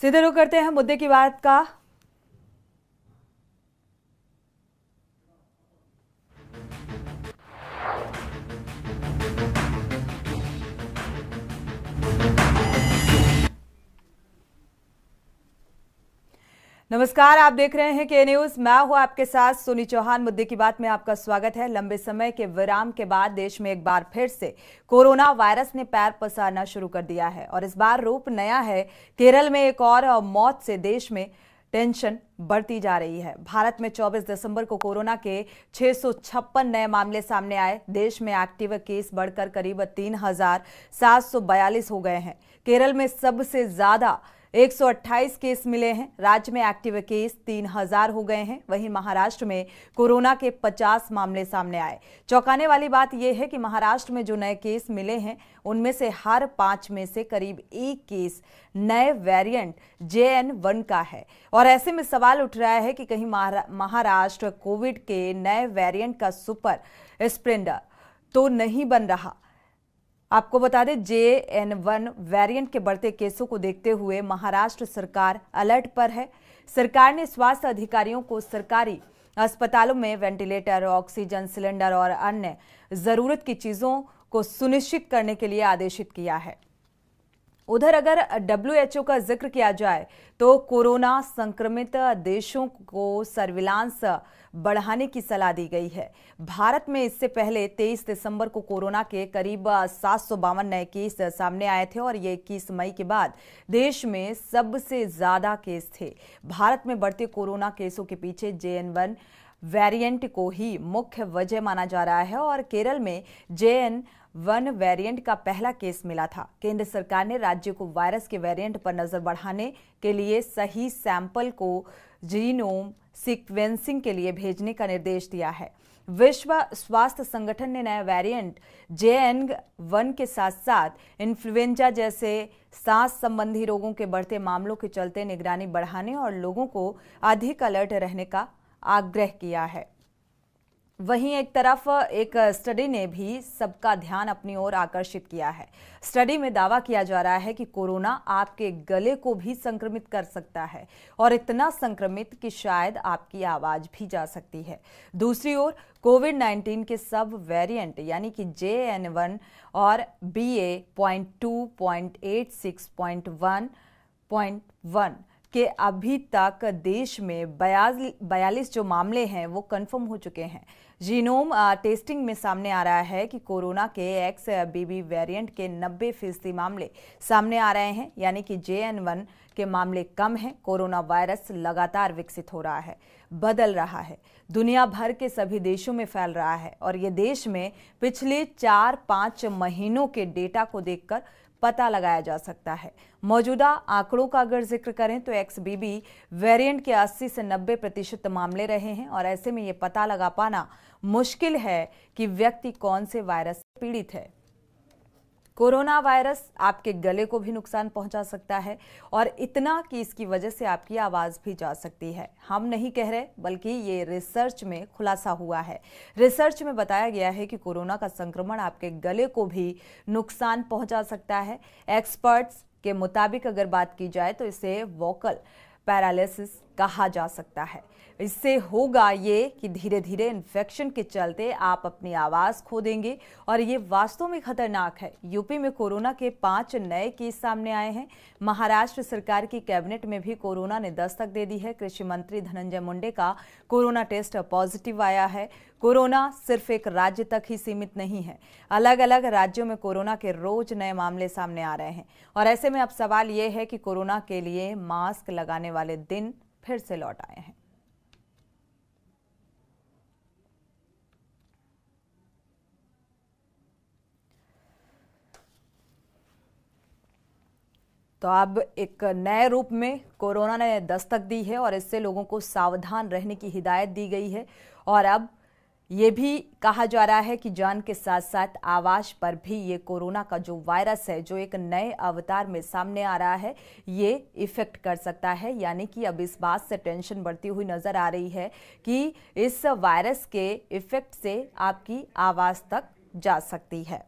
सीधे रुख करते हैं मुद्दे की बात का नमस्कार आप देख रहे हैं के न्यूज मैं हूं आपके साथ सोनी चौहान मुद्दे की बात में आपका स्वागत है लंबे समय के विराम के बाद देश में एक बार फिर से कोरोना वायरस ने पैर पसारना शुरू कर दिया है और इस बार रूप नया है केरल में एक और मौत से देश में टेंशन बढ़ती जा रही है भारत में 24 दिसंबर को कोरोना के छह नए मामले सामने आए देश में एक्टिव केस बढ़कर करीब तीन हो गए हैं केरल में सबसे ज्यादा 128 केस मिले हैं राज्य में एक्टिव केस 3000 हो गए हैं वहीं महाराष्ट्र में कोरोना के 50 मामले सामने आए चौंकाने वाली बात यह है कि महाराष्ट्र में जो नए केस मिले हैं उनमें से हर पांच में से करीब एक केस नए वेरिएंट जे एन वन का है और ऐसे में सवाल उठ रहा है कि कहीं महाराष्ट्र कोविड के नए वेरियंट का सुपर स्प्रेंडर तो नहीं बन रहा आपको बता दें जे एन वन वेरियंट के बढ़ते केसों को देखते हुए महाराष्ट्र सरकार अलर्ट पर है सरकार ने स्वास्थ्य अधिकारियों को सरकारी अस्पतालों में वेंटिलेटर ऑक्सीजन सिलेंडर और अन्य जरूरत की चीजों को सुनिश्चित करने के लिए आदेशित किया है उधर अगर डब्ल्यूएचओ का जिक्र किया जाए तो कोरोना संक्रमित देशों को सर्विलांस बढ़ाने की सलाह दी गई है भारत में इससे पहले 23 दिसंबर को कोरोना के करीब सात नए केस सामने आए थे और ये इक्कीस मई के बाद देश में सबसे ज्यादा केस थे भारत में बढ़ते कोरोना केसों के पीछे जे एन वन वेरिएंट को ही मुख्य वजह माना जा रहा है और केरल में जे एन वन वेरिएंट का पहला केस मिला था केंद्र सरकार ने राज्य को वायरस के वेरिएंट पर नजर बढ़ाने के लिए सही सैंपल को जीनोम सीक्वेंसिंग के लिए भेजने का निर्देश दिया है विश्व स्वास्थ्य संगठन ने नया वेरिएंट जे एन वन के साथ साथ इन्फ्लुएंजा जैसे सांस संबंधी रोगों के बढ़ते मामलों के चलते निगरानी बढ़ाने और लोगों को अधिक अलर्ट रहने का आग्रह किया है वहीं एक तरफ एक स्टडी ने भी सबका ध्यान अपनी ओर आकर्षित किया है स्टडी में दावा किया जा रहा है कि कोरोना आपके गले को भी संक्रमित कर सकता है और इतना संक्रमित कि शायद आपकी आवाज भी जा सकती है दूसरी ओर कोविड 19 के सब वेरिएंट यानी कि जे एन वन और B A point two point eight six point one point one के अभी तक देश में बयालीस जो मामले हैं वो कंफर्म हो चुके हैं जीनोम टेस्टिंग में सामने आ रहा है कि कोरोना के एक्स बीबी वेरिएंट के 90 फीसदी मामले सामने आ रहे हैं यानी कि जे वन के मामले कम हैं कोरोना वायरस लगातार विकसित हो रहा है बदल रहा है दुनिया भर के सभी देशों में फैल रहा है और ये देश में पिछले चार पाँच महीनों के डेटा को देखकर पता लगाया जा सकता है मौजूदा आंकड़ों का अगर जिक्र करें तो एक्स बीबी वेरियंट के 80 से 90 प्रतिशत मामले रहे हैं और ऐसे में ये पता लगा पाना मुश्किल है कि व्यक्ति कौन से वायरस से पीड़ित है कोरोना वायरस आपके गले को भी नुकसान पहुंचा सकता है और इतना कि इसकी वजह से आपकी आवाज़ भी जा सकती है हम नहीं कह रहे बल्कि ये रिसर्च में खुलासा हुआ है रिसर्च में बताया गया है कि कोरोना का संक्रमण आपके गले को भी नुकसान पहुंचा सकता है एक्सपर्ट्स के मुताबिक अगर बात की जाए तो इसे वोकल पैरालिसिस कहा जा सकता है इससे होगा ये कि धीरे धीरे इन्फेक्शन के चलते आप अपनी आवाज़ खो देंगे और ये वास्तव में खतरनाक है यूपी में कोरोना के पांच नए केस सामने आए हैं महाराष्ट्र सरकार की कैबिनेट में भी कोरोना ने दस्तक दे दी है कृषि मंत्री धनंजय मुंडे का कोरोना टेस्ट पॉजिटिव आया है कोरोना सिर्फ एक राज्य तक ही सीमित नहीं है अलग अलग राज्यों में कोरोना के रोज नए मामले सामने आ रहे हैं और ऐसे में अब सवाल ये है कि कोरोना के लिए मास्क लगाने वाले दिन फिर से लौट आए हैं तो अब एक नए रूप में कोरोना ने दस्तक दी है और इससे लोगों को सावधान रहने की हिदायत दी गई है और अब ये भी कहा जा रहा है कि जान के साथ साथ आवाज पर भी ये कोरोना का जो वायरस है जो एक नए अवतार में सामने आ रहा है ये इफेक्ट कर सकता है यानी कि अब इस बात से टेंशन बढ़ती हुई नज़र आ रही है कि इस वायरस के इफेक्ट से आपकी आवाज़ तक जा सकती है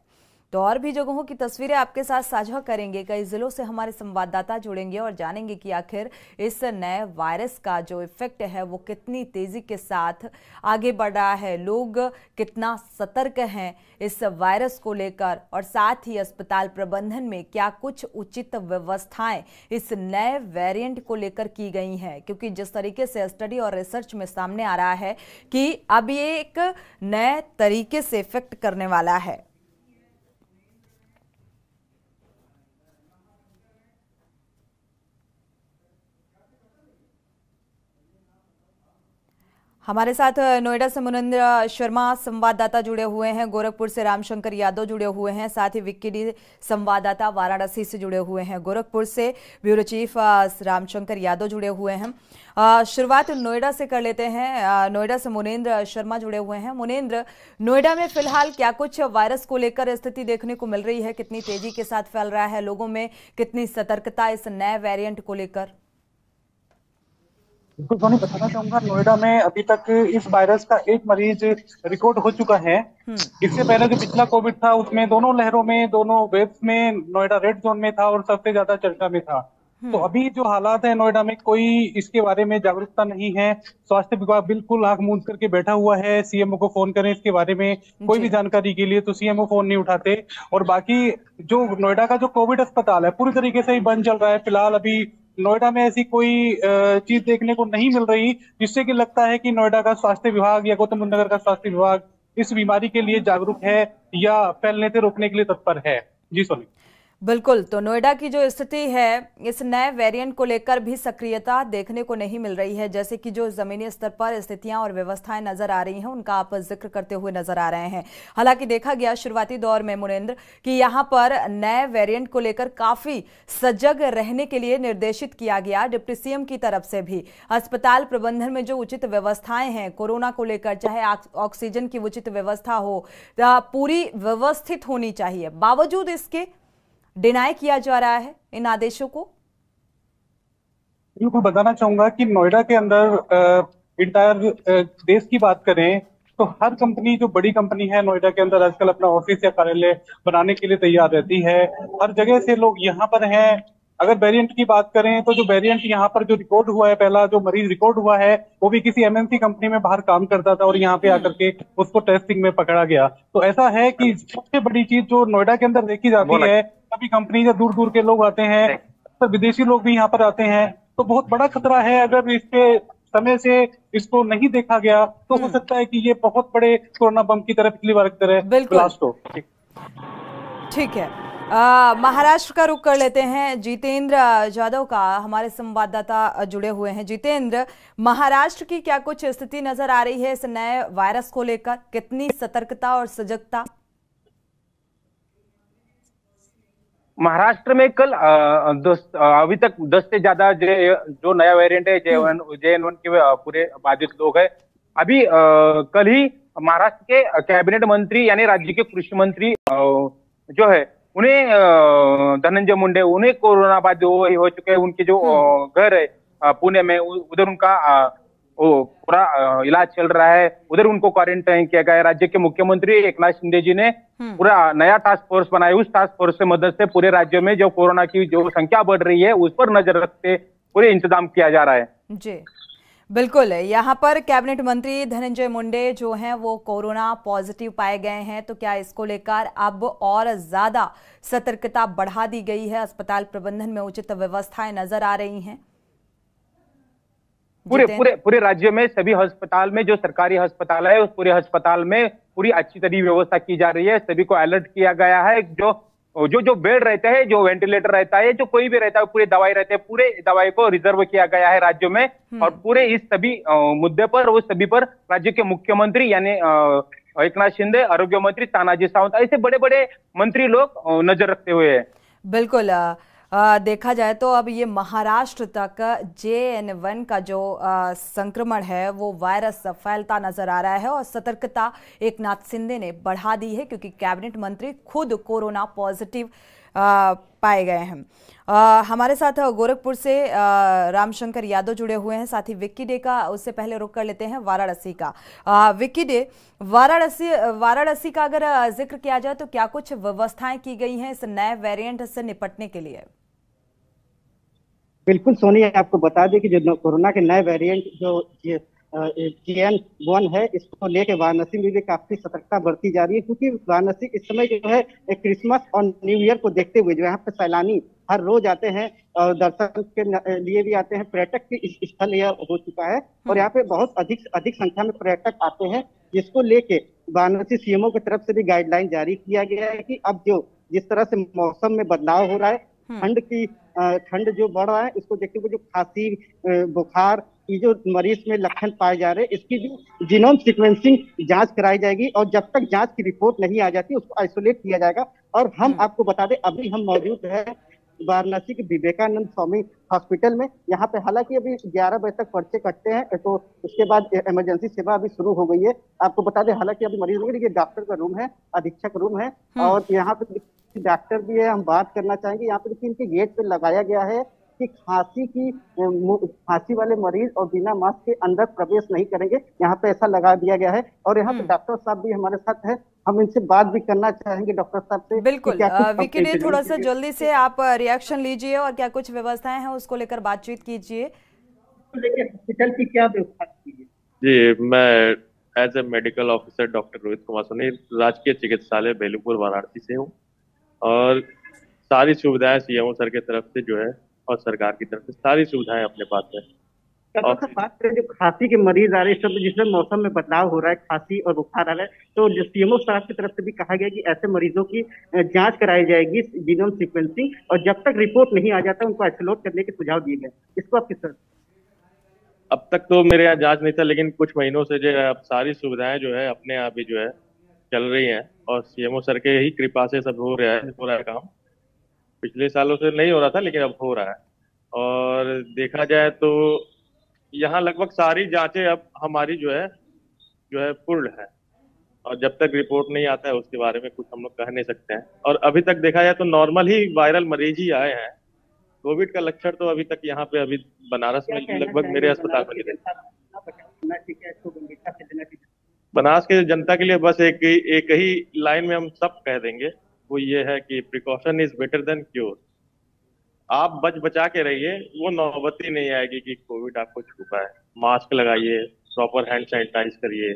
तो और भी जगहों की तस्वीरें आपके साथ साझा करेंगे कई जिलों से हमारे संवाददाता जुड़ेंगे और जानेंगे कि आखिर इस नए वायरस का जो इफेक्ट है वो कितनी तेजी के साथ आगे बढ़ रहा है लोग कितना सतर्क हैं इस वायरस को लेकर और साथ ही अस्पताल प्रबंधन में क्या कुछ उचित व्यवस्थाएं इस नए वेरियंट को लेकर की गई हैं क्योंकि जिस तरीके से स्टडी और रिसर्च में सामने आ रहा है कि अब ये एक नए तरीके से इफेक्ट करने वाला है हमारे साथ नोएडा से मुनिंद्र शर्मा संवाददाता जुड़े हुए हैं गोरखपुर से रामशंकर यादव जुड़े हुए हैं साथ ही विक्की संवाददाता वाराणसी से जुड़े हुए हैं गोरखपुर से ब्यूरो चीफ रामशंकर यादव जुड़े हुए हैं शुरुआत नोएडा से कर लेते हैं नोएडा से मुनेन्द्र शर्मा जुड़े हुए हैं मुनेन्द्र नोएडा में फिलहाल क्या कुछ वायरस को लेकर स्थिति देखने को मिल रही है कितनी तेजी के साथ फैल रहा है लोगों में कितनी सतर्कता इस नए वेरियंट को लेकर बिल्कुल सोनी बताना चाहूंगा नोएडा में अभी तक इस वायरस का एक मरीज रिकॉर्ड हो चुका है हम्म। इससे पहले जो पिछला कोविड था उसमें दोनों लहरों में दोनों वेब्स में नोएडा रेड जोन में था और सबसे ज्यादा चर्चा में था हम्म। तो अभी जो हालात है नोएडा में कोई इसके बारे में जागरूकता नहीं है स्वास्थ्य विभाग बिल्कुल आंख मूंद करके बैठा हुआ है सीएमओ को फोन करें इसके बारे में कोई भी जानकारी के लिए तो सीएमओ फोन नहीं उठाते और बाकी जो नोएडा का जो कोविड अस्पताल है पूरी तरीके से ही बंद चल रहा है फिलहाल अभी नोएडा में ऐसी कोई चीज देखने को नहीं मिल रही जिससे कि लगता है कि नोएडा का स्वास्थ्य विभाग या गौतम बुद्ध नगर का स्वास्थ्य विभाग इस बीमारी के लिए जागरूक है या फैलने से रोकने के लिए तत्पर है जी सोनी बिल्कुल तो नोएडा की जो स्थिति है इस नए वेरिएंट को लेकर भी सक्रियता देखने को नहीं मिल रही है जैसे कि जो जमीनी स्तर पर स्थितियां और व्यवस्थाएं नजर आ रही हैं उनका आप जिक्र करते हुए नजर आ रहे हैं हालांकि देखा गया शुरुआती दौर में मुनेन्द्र कि यहां पर नए वेरिएंट को लेकर काफी सजग रहने के लिए निर्देशित किया गया डिप्टी सीएम की तरफ से भी अस्पताल प्रबंधन में जो उचित व्यवस्थाएं हैं कोरोना को लेकर चाहे ऑक्सीजन की उचित व्यवस्था हो पूरी व्यवस्थित होनी चाहिए बावजूद इसके डिनाई किया जा रहा है इन आदेशों को बिल्कुल बताना चाहूंगा कि नोएडा के अंदर इंटायर देश की बात करें तो हर कंपनी जो बड़ी कंपनी है नोएडा के अंदर आजकल अपना ऑफिस या कार्यालय बनाने के लिए तैयार रहती है हर जगह से लोग यहाँ पर हैं अगर वेरिएंट की बात करें तो जो वेरिएंट यहाँ पर जो रिकॉर्ड हुआ है पहला जो मरीज रिकॉर्ड हुआ है वो भी किसी एमएनसी कंपनी में बाहर काम करता था और यहाँ पे आकर के उसको टेस्टिंग में पकड़ा गया तो ऐसा है कि सबसे बड़ी चीज जो नोएडा के अंदर देखी जाती है सभी कंपनी से दूर दूर के लोग आते हैं तो विदेशी लोग भी यहाँ पर आते हैं तो बहुत बड़ा खतरा है अगर इसके समय से इसको नहीं देखा गया तो हो हम्म। सकता है कि ये बहुत बड़े कोरोना बम की तरह पिछली बार की तरह ब्लास्ट हो ठीक है महाराष्ट्र का रुख कर लेते हैं जितेंद्र यादव का हमारे संवाददाता जुड़े हुए हैं जितेंद्र महाराष्ट्र की क्या कुछ स्थिति नजर आ रही है इस नए वायरस को लेकर कितनी सतर्कता और सजगता महाराष्ट्र में कल अभी तक दस से ज्यादा जे जो नया वेरिएंट है J hmm. One J N one के पूरे बाधित लोग है अभी आ, कल ही महाराष्ट्र के कैबिनेट मंत्री यानी राज्य के कृषि मंत्री जो है उन्हें धनंजय मुंडे उन्हें कोरोना बाधित हो चुके हैं उनके जो हम्म। घर है पुणे में उधर उनका पूरा इलाज चल रहा है उधर उनको क्वारंटाइन किया गया है राज्य के मुख्यमंत्री एक नाथ शिंदे जी ने हम्म। पूरा नया टास्क फोर्स बनाया उस टास्क फोर्स से मदद से पूरे राज्य में जो कोरोना की जो संख्या बढ़ रही है उस पर नजर रखते पूरे इंतजाम किया जा रहा है जी बिल्कुल यहाँ पर कैबिनेट मंत्री धनंजय मुंडे जो हैं वो कोरोना पॉजिटिव पाए गए हैं तो क्या इसको लेकर अब और ज़्यादा सतर्कता बढ़ा दी गई है अस्पताल प्रबंधन में उचित व्यवस्थाएं नजर आ रही हैं पूरे पूरे पूरे राज्य में सभी अस्पताल में जो सरकारी अस्पताल है उस पूरे अस्पताल में पूरी अच्छी तरह व्यवस्था की जा रही है सभी को अलर्ट किया गया है जो जो जो बेड रहते हैं जो वेंटिलेटर रहता है जो कोई भी रहता है पूरे दवाई रहते हैं पूरे दवाई को रिजर्व किया गया है राज्यों में हम्म। और पूरे इस सभी मुद्दे पर वो सभी पर राज्य के मुख्यमंत्री यानी एक नाथ शिंदे आरोग्य मंत्री तानाजी सावंत ऐसे बड़े बड़े मंत्री लोग नजर रखते हुए हैं बिल्कुल देखा जाए तो अब ये महाराष्ट्र तक जे एन वन का जो संक्रमण है वो वायरस फैलता नजर आ रहा है और सतर्कता एक नाथ सिंधे ने बढ़ा दी है क्योंकि कैबिनेट मंत्री खुद कोरोना पॉजिटिव पाए गए हैं हमारे साथ गोरखपुर से रामशंकर यादव जुड़े हुए हैं साथ ही विक्की डे का उससे पहले रुक कर लेते हैं वाराणसी का विक्की डे वाराणसी वाराणसी का अगर जिक्र किया जाए तो क्या कुछ व्यवस्थाएं की गई हैं इस नए वेरिएंट से निपटने के लिए बिल्कुल सोनी आपको बता दें कि जो कोरोना के नए वेरिएंट जो जी एन वन है इसको लेके वाराणसी में भी काफी सतर्कता बढ़ती जा रही है क्योंकि वाराणसी इस समय जो है क्रिसमस और न्यू ईयर को देखते हुए जो यहाँ पे सैलानी हर रोज आते हैं और दर्शन के लिए भी आते हैं पर्यटक की स्थल यह हो चुका है और हम्म। यहाँ पे बहुत अधिक अधिक संख्या में पर्यटक आते हैं जिसको लेके वाराणसी सीएमओ की तरफ से भी गाइडलाइन जारी किया गया है कि अब जो जिस तरह से मौसम में बदलाव हो रहा है हम्म। ठंड की ठंड जो बढ़ रहा है इसको देखते हुए जो खांसी बुखार ये जो मरीज में लक्षण पाए जा रहे हैं इसकी जो जीनोम सिक्वेंसिंग जांच कराई जाएगी और जब तक जांच की रिपोर्ट नहीं आ जाती उसको आइसोलेट किया जाएगा और हम हम्म। आपको बता दें अभी हम मौजूद है वाराणसी के विवेकानंद स्वामी हॉस्पिटल में यहाँ पे हालांकि अभी 11 बजे तक पर्चे कटते हैं तो उसके बाद इमरजेंसी सेवा अभी शुरू हो गई है आपको बता दें हालांकि अभी मरीज नहीं ये डॉक्टर का रूम है अधीक्षक रूम है हाँ। और यहाँ पे डॉक्टर भी है हम बात करना चाहेंगे यहाँ पे देखिए इनके गेट पे लगाया गया है कि खांसी की खांसी वाले मरीज और बिना मास्क के अंदर प्रवेश नहीं करेंगे यहाँ पे ऐसा लगा दिया गया है और यहाँ पे डॉक्टर हम्म। साहब भी हमारे साथ है हम इनसे बात भी करना चाहेंगे डॉक्टर साहब से बिल्कुल विकी थोड़ा सा जल्दी से आप रिएक्शन लीजिए और क्या कुछ व्यवस्थाएं हैं उसको लेकर बातचीत कीजिए हॉस्पिटल की क्या व्यवस्था जी मैं as a medical officer doctor Rohit Kumar Soni राजकीय चिकित्सालय बेलूपुर वाराणसी से हूँ और सारी सुविधाएं सीएमओ सर के तरफ से जो है और सरकार की तरफ से सारी सुविधाएं अपने पास है जो खांसी के मरीज आ रहे हैं शब्द जिसमें मौसम में बदलाव हो रहा है खांसी और बुखार आ रहा है तो सीएमओ साहब की तरफ से भी कहा गया कि ऐसे मरीजों की जांच कराई जाएगी जीनोम सीक्वेंसिंग और जब तक रिपोर्ट नहीं आ जाता उनको आइसोलेट करने के सुझाव दिए गए इसको आप किस तरह अब तक तो मेरे यहाँ जांच नहीं था लेकिन कुछ महीनों से जो है अब सारी सुविधाएं जो है अपने आप ही जो है चल रही हैं और सीएमओ सर के ही कृपा से सब हो रहा है हो रहा है काम पिछले सालों से नहीं हो रहा था लेकिन अब हो रहा है और देखा जाए तो यहाँ लगभग सारी जांचें अब हमारी जो है जो है पूर्ण है और जब तक रिपोर्ट नहीं आता है उसके बारे में कुछ हम लोग कह नहीं सकते हैं और अभी तक देखा जाए तो नॉर्मल ही वायरल मरीज ही आए हैं कोविड का लक्षण तो अभी तक यहाँ पे अभी बनारस में लगभग मेरे अस्पताल में नहीं बनारस के जनता के लिए बस एक एक ही लाइन में हम सब कह देंगे वो ये है कि precaution is better than cure आप बच बचा के रहिए वो नौबत ही नहीं आएगी कि कोविड आपको छुपा है मास्क लगाइए प्रॉपर हैंड सैनिटाइज करिए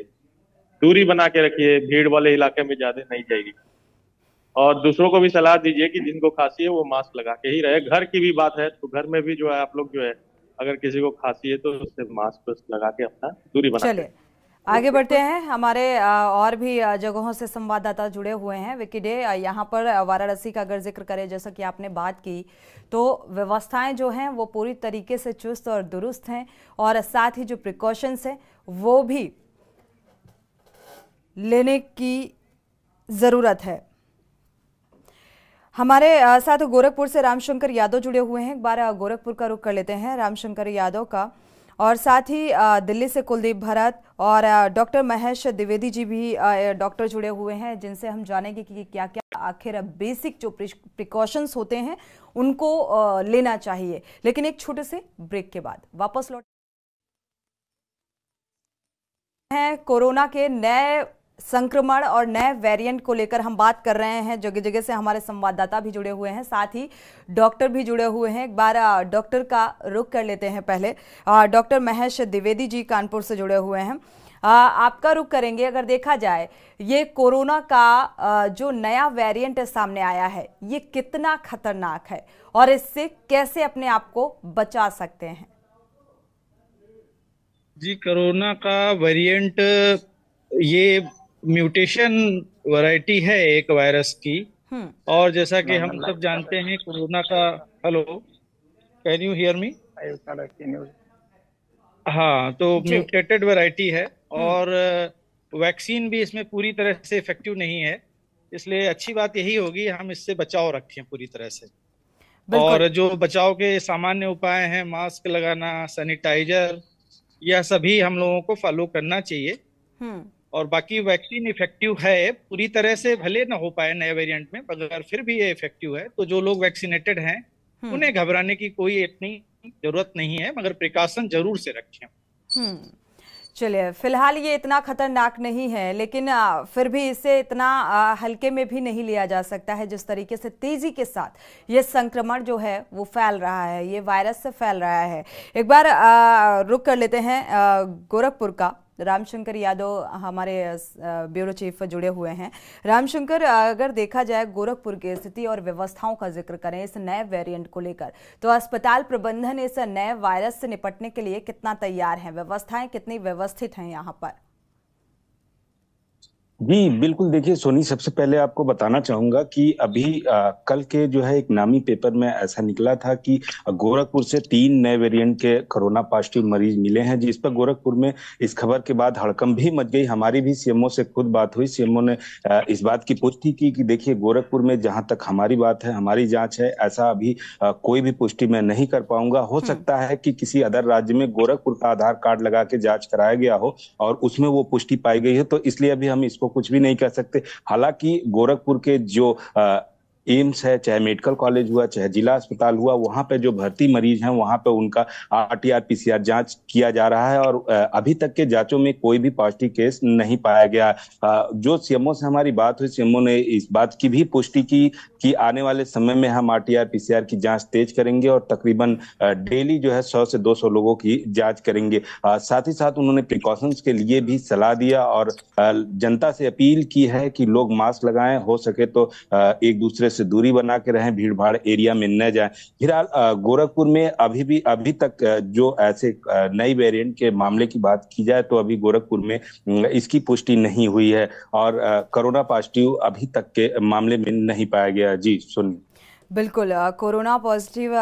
दूरी बना के रखिए भीड़ वाले इलाके में ज्यादा नहीं जाएगी और दूसरों को भी सलाह दीजिए कि जिनको खांसी है वो मास्क लगा के ही रहे घर की भी बात है तो घर में भी जो है आप लोग जो है अगर किसी को खांसी है तो उससे मास्क लगा के अपना दूरी बना आगे बढ़ते हैं हमारे और भी जगहों से संवाददाता जुड़े हुए हैं विकीडे यहाँ पर वाराणसी का अगर जिक्र करें जैसा कि आपने बात की तो व्यवस्थाएं जो हैं वो पूरी तरीके से चुस्त और दुरुस्त हैं और साथ ही जो प्रिकॉशंस हैं वो भी लेने की ज़रूरत है हमारे साथ गोरखपुर से रामशंकर यादव जुड़े हुए हैं एक बार गोरखपुर का रुख कर लेते हैं रामशंकर यादव का और साथ ही दिल्ली से कुलदीप भरत और डॉक्टर महेश द्विवेदी जी भी डॉक्टर जुड़े हुए हैं जिनसे हम जानेंगे कि क्या क्या आखिर बेसिक जो प्रिकॉशंस होते हैं उनको लेना चाहिए लेकिन एक छोटे से ब्रेक के बाद वापस लौट हैं कोरोना के नए संक्रमण और नए वेरिएंट को लेकर हम बात कर रहे हैं जगह जगह से हमारे संवाददाता भी जुड़े हुए हैं साथ ही डॉक्टर भी जुड़े हुए हैं एक बार डॉक्टर का रुख कर लेते हैं पहले डॉक्टर महेश द्विवेदी जी कानपुर से जुड़े हुए हैं आपका रुख करेंगे अगर देखा जाए ये कोरोना का जो नया वेरिएंट सामने आया है ये कितना खतरनाक है और इससे कैसे अपने आप को बचा सकते हैं जी कोरोना का वेरिएंट ये म्यूटेशन वैरायटी है एक वायरस की हम्म। और जैसा कि हम सब जानते हैं कोरोना का hello can you hear me हाँ तो म्यूटेटेड वैरायटी है हम्म। और वैक्सीन भी इसमें पूरी तरह से इफेक्टिव नहीं है इसलिए अच्छी बात यही होगी हम इससे बचाव रखें पूरी तरह से और जो बचाव के सामान्य उपाय हैं मास्क लगाना सैनिटाइजर यह सभी हम लोगों को फॉलो करना चाहिए हम्म। और बाकी वैक्सीन इफेक्टिव है पूरी तरह से भले ना हो पाए नए वेरिएंट में मगर फिर भी ये इफेक्टिव है तो जो लोग वैक्सीनेटेड हैं हम्म। उन्हें घबराने की कोई इतनी जरूरत नहीं है मगर प्रिकॉशन जरूर से रखें हम्म। चलिए फिलहाल ये इतना खतरनाक नहीं है लेकिन फिर भी इसे इतना हल्के में भी नहीं लिया जा सकता है जिस तरीके से तेजी के साथ ये संक्रमण जो है वो फैल रहा है ये वायरस से फैल रहा है एक बार रुक कर लेते हैं गोरखपुर का रामशंकर यादव हमारे ब्यूरो चीफ जुड़े हुए हैं रामशंकर अगर देखा जाए गोरखपुर की स्थिति और व्यवस्थाओं का जिक्र करें इस नए वेरिएंट को लेकर तो अस्पताल प्रबंधन इस नए वायरस से निपटने के लिए कितना तैयार है व्यवस्थाएं कितनी व्यवस्थित हैं यहाँ पर जी बिल्कुल देखिए सोनी सबसे पहले आपको बताना चाहूंगा कि अभी आ, कल के जो है एक नामी पेपर में ऐसा निकला था कि गोरखपुर से तीन नए वेरिएंट के कोरोना पॉजिटिव मरीज मिले हैं जिस पर गोरखपुर में इस खबर के बाद हड़कम भी मच गई हमारी भी सीएमओ से खुद बात हुई सीएमओ ने आ, इस बात की पुष्टि की कि देखिए गोरखपुर में जहां तक हमारी बात है हमारी जाँच है ऐसा अभी आ, कोई भी पुष्टि मैं नहीं कर पाऊंगा हो हम्म। सकता है कि किसी अदर राज्य में गोरखपुर का आधार कार्ड लगा के जाँच कराया गया हो और उसमें वो पुष्टि पाई गई है तो इसलिए अभी हम इसको कुछ भी नहीं कर सकते हालांकि गोरखपुर के जो एम्स है चाहे मेडिकल कॉलेज हुआ चाहे जिला अस्पताल हुआ वहां पे जो भर्ती मरीज हैं वहां पे उनका आर पीसीआर जांच किया जा रहा है और अभी तक के जांचों में कोई भी पॉजिटिव केस नहीं पाया गया जो सीएमओ से हमारी बात हुई सीएमओ ने इस बात की भी पुष्टि की कि आने वाले समय में हम आर पीसीआर की जाँच तेज करेंगे और तकरीबन डेली जो है सौ से दो लोगों की जाँच करेंगे साथ ही साथ उन्होंने प्रिकॉशंस के लिए भी सलाह दिया और जनता से अपील की है कि लोग मास्क लगाएं हो सके तो एक दूसरे से दूरी बना के रहें भीड़ भाड़ एरिया में न जाए फिलहाल गोरखपुर में अभी भी अभी तक जो ऐसे नई वेरिएंट के मामले की बात की जाए तो अभी गोरखपुर में इसकी पुष्टि नहीं हुई है और कोरोना पॉजिटिव अभी तक के मामले में नहीं पाया गया जी सुनिए बिल्कुल कोरोना पॉजिटिव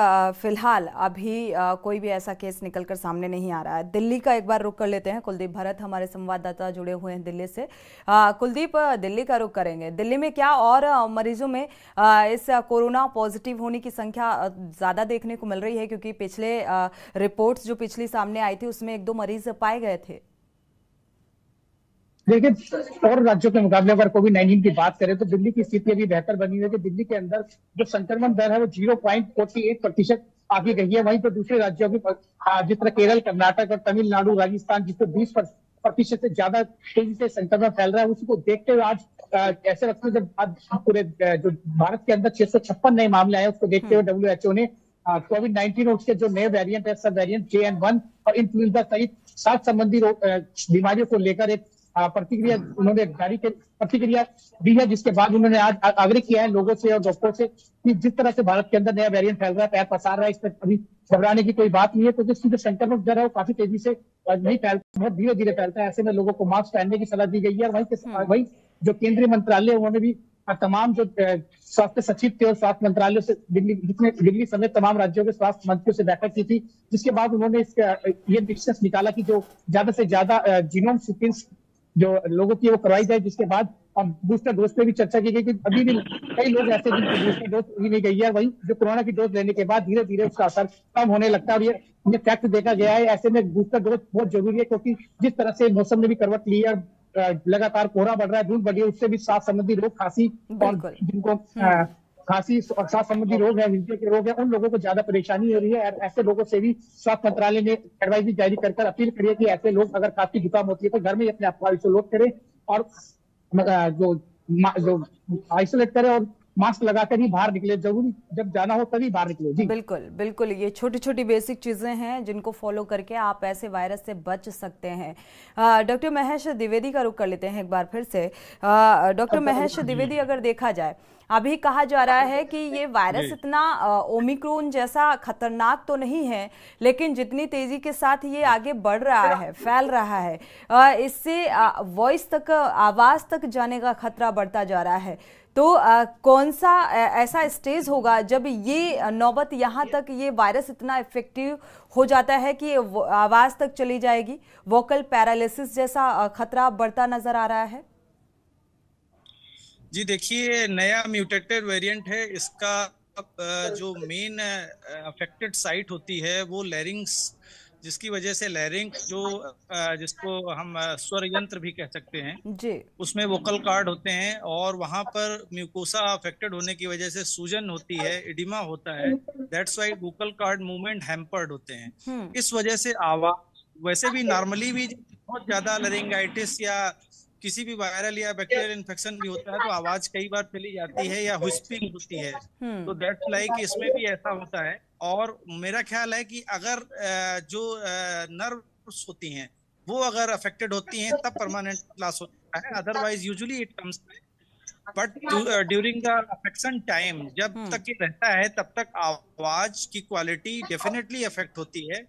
फिलहाल अभी कोई भी ऐसा केस निकल कर सामने नहीं आ रहा है दिल्ली का एक बार रुक कर लेते हैं कुलदीप भरत हमारे संवाददाता जुड़े हुए हैं दिल्ली से कुलदीप दिल्ली का रुक करेंगे दिल्ली में क्या और मरीजों में इस कोरोना पॉजिटिव होने की संख्या ज़्यादा देखने को मिल रही है क्योंकि पिछले रिपोर्ट्स जो पिछली सामने आई थी उसमें एक दो मरीज पाए गए थे देखिए और राज्यों के मुकाबले अगर कोविड नाइन्टीन की बात करें तो दिल्ली की स्थिति अभी बेहतर बनी हुई है कि दिल्ली के अंदर जो संक्रमण दर है वो जीरो पॉइंट फोर्टी एट प्रतिशत आगे गई है वहीं पर तो दूसरे राज्यों की हाँ, जिस तरह केरल कर्नाटक और तमिलनाडु राजस्थान जिसको बीस प्रतिशत से ज्यादा तेजी से संक्रमण फैल रहा है उसी को देखते हुए आज ऐसे वक्त हैं जब आज पूरे जो भारत के अंदर छह नए मामले आए उसको देखते हुए डब्ल्यू एच ओ ने कोविड नाइन्टीन और उसके जो नए वेरियंट है सब वेरियंट जे एन वन और इन्फ्लुएंजा सहित सात संबंधी बीमारियों को लेकर एक प्रतिक्रिया उन्होंने जारी प्रतिक्रिया दी है जिसके बाद उन्होंने आज आग्रह किया है लोगों से और डॉक्टरों से कि जिस तरह से भारत के अंदर नया वेरिएंट फैल रहा है पैर पसार रहा है इस पर अभी घबराने की कोई बात नहीं है क्योंकि तो संक्रमण जो है वो काफी तेजी से नहीं फैलता बहुत धीरे धीरे फैलता है ऐसे में लोगों को मास्क पहनने की सलाह दी गई है वही वही हाँ। जो केंद्रीय मंत्रालय उन्होंने भी तमाम जो स्वास्थ्य सचिव थे और स्वास्थ्य मंत्रालय से दिल्ली जितने दिल्ली समेत तमाम राज्यों के स्वास्थ्य मंत्रियों से बैठक की थी जिसके बाद उन्होंने इसका ये निष्कर्ष निकाला कि जो ज्यादा से ज्यादा जीनोम सीक्वेंस जो लोगों की वो करवाई जाए जिसके बाद अब बूस्टर डोज पे भी चर्चा की गई कि अभी भी कई लोग ऐसे जिनकी बूस्टर डोज नहीं गई है वही जो कोरोना की डोज लेने के बाद धीरे धीरे उसका असर कम होने लगता है और ये ये फैक्ट देखा गया है ऐसे में बूस्टर डोज बहुत जरूरी है क्योंकि जिस तरह से मौसम ने भी करवट ली है लगातार कोहरा बढ़ रहा है धूल बढ़ रही है उससे भी सांस संबंधी रोग खांसी और जिनको हम्म। खांसी और सांस संबंधी रोग है हृदय के रोग है उन लोगों को ज्यादा परेशानी हो रही है ऐसे लोगों से भी स्वास्थ्य मंत्रालय ने एडवाइजरी जारी कर अपील करी है कि ऐसे लोग अगर खांसी जुकाम होती है तो घर में अपने आप को आइसोलेट करें और जो जो आइसोलेट करें और मास्क लगाकर ही बाहर निकले जरूरी जब जाना हो तभी बाहर निकले जी बिल्कुल बिल्कुल ये छोटी छोटी बेसिक चीज़ें हैं जिनको फॉलो करके आप ऐसे वायरस से बच सकते हैं डॉक्टर महेश द्विवेदी का रुख कर लेते हैं एक बार फिर से डॉक्टर महेश द्विवेदी अगर देखा जाए अभी कहा जा रहा है कि ये वायरस इतना ओमिक्रोन जैसा खतरनाक तो नहीं है लेकिन जितनी तेजी के साथ ये आगे बढ़ रहा है फैल रहा है इससे वॉइस तक आवाज़ तक जाने का खतरा बढ़ता जा रहा है तो आ, कौन सा आ, ऐसा स्टेज होगा जब ये नौबत यहाँ तक ये वायरस इतना इफेक्टिव हो जाता है कि आवाज़ तक चली जाएगी वोकल पैरालिसिस जैसा खतरा बढ़ता नजर आ रहा है जी देखिए नया म्यूटेटेड वेरिएंट है इसका जो मेन अफेक्टेड साइट होती है वो लेरिंग्स जिसकी वजह से लैरिंग जो जिसको हम स्वर यंत्र भी कह सकते हैं जी उसमें वोकल कार्ड होते हैं और वहां पर म्यूकोसा अफेक्टेड होने की वजह से सूजन होती है इडिमा होता है that's why vocal cord movement hampered होते हैं हम्म। इस वजह से आवाज वैसे भी नॉर्मली भी बहुत ज्यादा लरिंगाइटिस या किसी भी वायरल या बैक्टीरियल इन्फेक्शन भी होता है तो आवाज कई बार फैली जाती है या हुस्पिंग होती है हम्म। तो दैट्स लाइक इसमें भी ऐसा होता है और मेरा ख्याल है कि अगर जो नर्व्स होती हैं वो अगर अफेक्टेड होती हैं तब परमानेंट लॉस होता है otherwise usually it comes but during the affection time जब हम्म। तक ये रहता है तब तक आवाज की क्वालिटी डेफिनेटली अफेक्ट होती है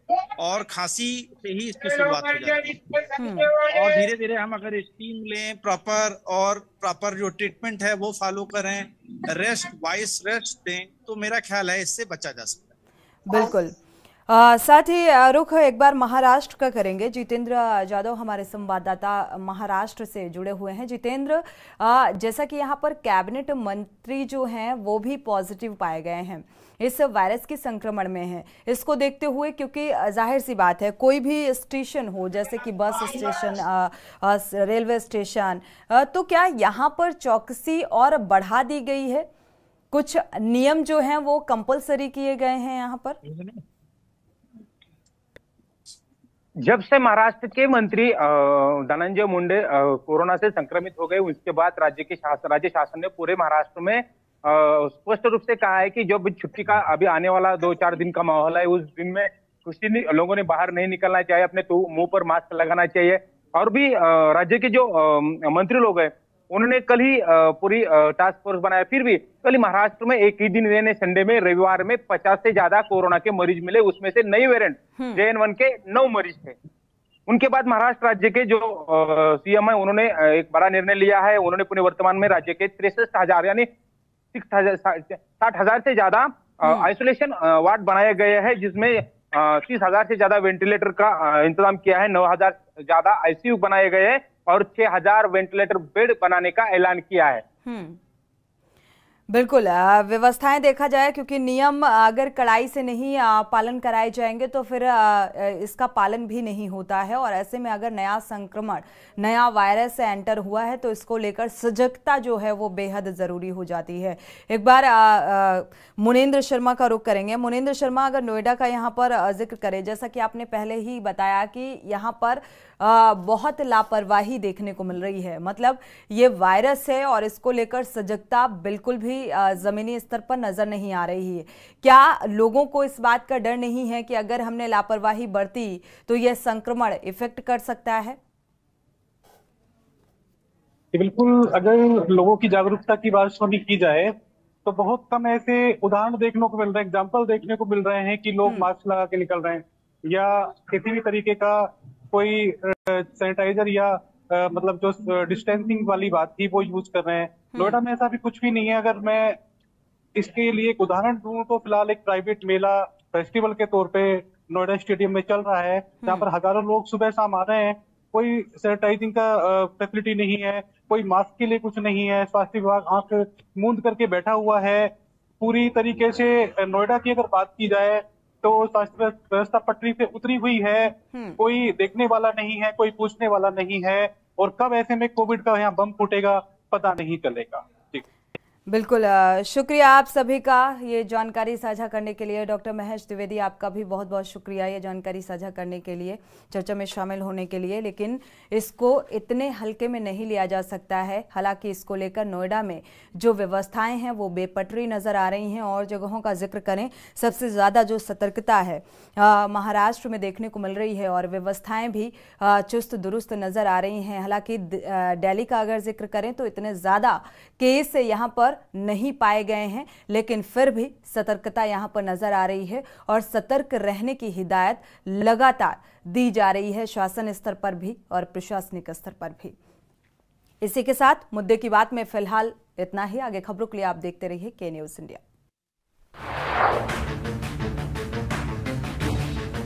और खांसी से ही इसकी शुरुआत हो जाती है हम्म। और धीरे धीरे हम अगर स्टीम लें प्रॉपर और प्रॉपर जो ट्रीटमेंट है वो फॉलो करें रेस्ट वाइस रेस्ट दें तो मेरा ख्याल है इससे बचा जा सकता है बिल्कुल साथ ही रुख एक बार महाराष्ट्र का करेंगे जितेंद्र यादव हमारे संवाददाता महाराष्ट्र से जुड़े हुए हैं जितेंद्र जैसा कि यहाँ पर कैबिनेट मंत्री जो हैं वो भी पॉजिटिव पाए गए हैं इस वायरस के संक्रमण में है इसको देखते हुए क्योंकि जाहिर सी बात है कोई भी स्टेशन हो जैसे कि बस स्टेशन रेलवे स्टेशन तो क्या यहाँ पर चौकसी और बढ़ा दी गई है कुछ नियम जो हैं वो कंपलसरी किए गए हैं यहाँ पर जब से महाराष्ट्र के मंत्री धनंजय मुंडे कोरोना से संक्रमित हो गए उसके बाद राज्य के शासन राज्य शासन ने पूरे महाराष्ट्र में स्पष्ट रूप से कहा है कि जो छुट्टी का अभी आने वाला दो चार दिन का माहौल है उस दिन में खुशी लोगों ने बाहर नहीं निकलना चाहिए अपने तो मुंह पर मास्क लगाना चाहिए और भी राज्य के जो मंत्री लोग हैं उन्होंने कल ही पूरी टास्क फोर्स बनाया फिर भी कल महाराष्ट्र में एक ही दिन यानी संडे में रविवार में पचास से ज्यादा कोरोना के मरीज मिले उसमें से नई वेरियंट हम्म। जे वन के नौ मरीज थे उनके बाद महाराष्ट्र राज्य के जो सीएम है उन्होंने एक बड़ा निर्णय लिया है उन्होंने पुणे वर्तमान में राज्य के तिरसठ हजार यानी सिक्स हजार साठ हजार से ज्यादा आइसोलेशन हम्म। वार्ड बनाए गए है जिसमें तीस हजार से ज्यादा वेंटिलेटर का इंतजाम किया है नौ हजार ज्यादा आईसीयू बनाए गए हैं और 6000 वेंटिलेटर बेड बनाने का ऐलान किया है हम्म। बिल्कुल व्यवस्थाएं देखा जाए क्योंकि नियम अगर कड़ाई से नहीं पालन कराए जाएंगे तो फिर इसका पालन भी नहीं होता है और ऐसे में अगर नया संक्रमण नया वायरस एंटर हुआ है तो इसको लेकर सजगता जो है वो बेहद ज़रूरी हो जाती है एक बार मुनेंद्र शर्मा का रुख करेंगे मुनेंद्र शर्मा अगर नोएडा का यहाँ पर जिक्र करें जैसा कि आपने पहले ही बताया कि यहाँ पर बहुत लापरवाही देखने को मिल रही है मतलब ये वायरस है और इसको लेकर सजगता बिल्कुल भी ज़मीनी स्तर पर नज़र नहीं आ रही है क्या लोगों को इस बात का डर नहीं है कि अगर हमने लापरवाही बरती तो यह संक्रमण इफेक्ट कर सकता है बिल्कुल अगर लोगों की जागरूकता की बात सुनी की जाए तो बहुत कम ऐसे उदाहरण देखने को मिल रहे हैं एग्जाम्पल देखने को मिल रहे हैं कि लोग हम्म। मास्क लगा के निकल रहे हैं या किसी भी तरीके का कोई सैनिटाइजर या आ, मतलब जो डिस्टेंसिंग वाली बात थी वो यूज कर रहे हैं नोएडा हम्म। में ऐसा भी कुछ भी नहीं है अगर मैं इसके लिए एक उदाहरण दूं तो फिलहाल एक प्राइवेट मेला फेस्टिवल के तौर पे नोएडा स्टेडियम में चल रहा है हम्म। जहाँ पर हजारों लोग सुबह शाम आ रहे हैं कोई सैनिटाइजिंग का फैसिलिटी नहीं है कोई मास्क के लिए कुछ नहीं है स्वास्थ्य विभाग आंख मूंद करके बैठा हुआ है पूरी तरीके से नोएडा की अगर बात की जाए तो स्वास्थ्य व्यवस्था पटरी से उतरी हुई है हम्म। कोई देखने वाला नहीं है कोई पूछने वाला नहीं है और कब ऐसे में कोविड का यहाँ बम फूटेगा पता नहीं चलेगा बिल्कुल शुक्रिया आप सभी का ये जानकारी साझा करने के लिए डॉक्टर महेश द्विवेदी आपका भी बहुत बहुत शुक्रिया ये जानकारी साझा करने के लिए चर्चा में शामिल होने के लिए लेकिन इसको इतने हल्के में नहीं लिया जा सकता है हालांकि इसको लेकर नोएडा में जो व्यवस्थाएं हैं वो बेपटरी नज़र आ रही हैं और जगहों का जिक्र करें सबसे ज़्यादा जो सतर्कता है महाराष्ट्र में देखने को मिल रही है और व्यवस्थाएँ भी चुस्त दुरुस्त नज़र आ रही हैं हालाँकि डेली का अगर जिक्र करें तो इतने ज़्यादा केस यहाँ पर पर नहीं पाए गए हैं लेकिन फिर भी सतर्कता यहां पर नजर आ रही है और सतर्क रहने की हिदायत लगातार दी जा रही है शासन स्तर पर भी और प्रशासनिक स्तर पर भी इसी के साथ मुद्दे की बात में फिलहाल इतना ही आगे खबरों के लिए आप देखते रहिए के न्यूज इंडिया